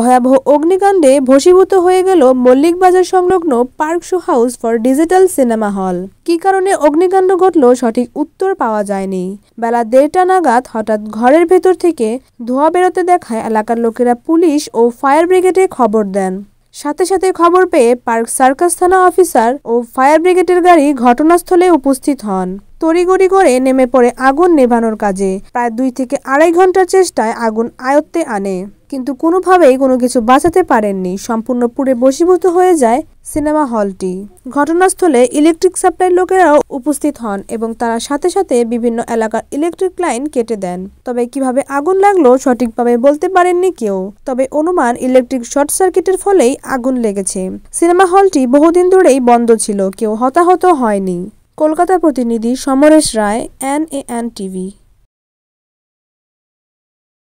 ভয়াবহ অগ্নিকাণ্ডে ভসীভূত হয়ে গেল মল্লিক বাজার সংলগ্ন park show house for digital cinema hall কি কারণে অগ্নিকাণ্ড ঘটল সঠিক উত্তর পাওয়া যায়নি বেলা দেড়টা নাগাদ হঠাৎ ঘরের ভেতর থেকে ধোঁয়া বেরোতে দেখায় এলাকার লোকেরা পুলিশ ও ফায়ার ব্রিগেডে খবর দেন সাথে সাথে খবর পেয়ে পার্ক সার্কাস থানা অফিসার ও ফায়ার ব্রিগেডের গাড়ি ঘটনাস্থলে উপস্থিত হন তড়িগড়ি করে নেমে পড়ে আগুন নেভানোর কাজে প্রায় দুই থেকে আড়াই ঘন্টার চেষ্টায় আগুন আয়ত্তে আনে কিন্তু কোনোভাবেই কোনো কিছু বাঁচাতে পারেননি সম্পূর্ণ পুড়ে বসীভূত হয়ে যায় সিনেমা হলটি ঘটনাস্থলে ইলেকট্রিক সাপ্লাই লোকেরাও উপস্থিত হন এবং তারা সাথে সাথে বিভিন্ন এলাকার ইলেকট্রিক লাইন কেটে দেন তবে কিভাবে আগুন লাগলো সঠিকভাবে বলতে পারেননি কেউ তবে অনুমান ইলেকট্রিক শর্ট সার্কিটের ফলেই আগুন লেগেছে সিনেমা হলটি বহুদিন ধরেই বন্ধ ছিল কেউ হতাহত হয়নি কলকাতা প্রতিনিধি Samaresh Roy N A N TV